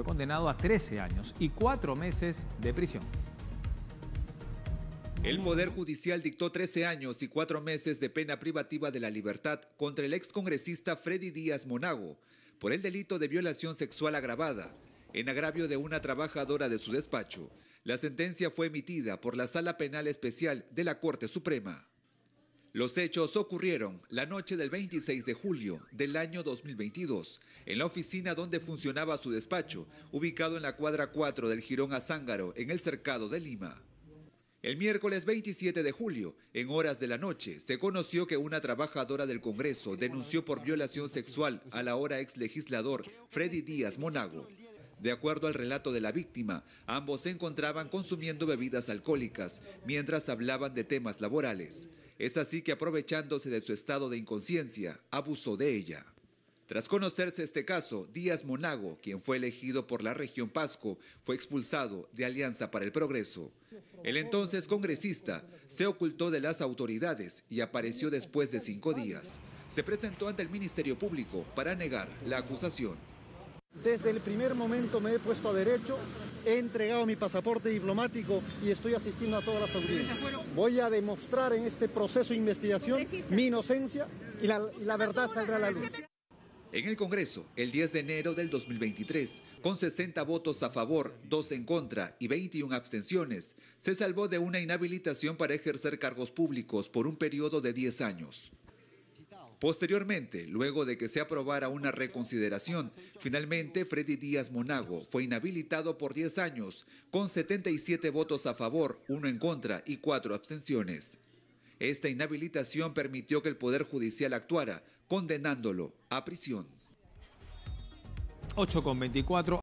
fue condenado a 13 años y 4 meses de prisión. El Poder Judicial dictó 13 años y 4 meses de pena privativa de la libertad contra el excongresista Freddy Díaz Monago por el delito de violación sexual agravada en agravio de una trabajadora de su despacho. La sentencia fue emitida por la Sala Penal Especial de la Corte Suprema. Los hechos ocurrieron la noche del 26 de julio del año 2022 en la oficina donde funcionaba su despacho, ubicado en la cuadra 4 del Girón Azángaro, en el cercado de Lima. El miércoles 27 de julio, en horas de la noche, se conoció que una trabajadora del Congreso denunció por violación sexual a la hora ex legislador Freddy Díaz Monago. De acuerdo al relato de la víctima, ambos se encontraban consumiendo bebidas alcohólicas mientras hablaban de temas laborales. Es así que aprovechándose de su estado de inconsciencia, abusó de ella. Tras conocerse este caso, Díaz Monago, quien fue elegido por la región Pasco, fue expulsado de Alianza para el Progreso. El entonces congresista se ocultó de las autoridades y apareció después de cinco días. Se presentó ante el Ministerio Público para negar la acusación. Desde el primer momento me he puesto a derecho he entregado mi pasaporte diplomático y estoy asistiendo a todas las audiencias. Voy a demostrar en este proceso de investigación mi inocencia y la, verdad saldrá a la luz. En el Congreso, el 10 de enero del 2023, con 60 votos a favor, 2 en contra y 21 abstenciones, se salvó de una inhabilitación para ejercer cargos públicos por un periodo de 10 años. Posteriormente, luego de que se aprobara una reconsideración, finalmente Freddy Díaz Monago fue inhabilitado por 10 años, con 77 votos a favor, 1 en contra y 4 abstenciones. Esta inhabilitación permitió que el Poder Judicial actuara, condenándolo a prisión. 8 con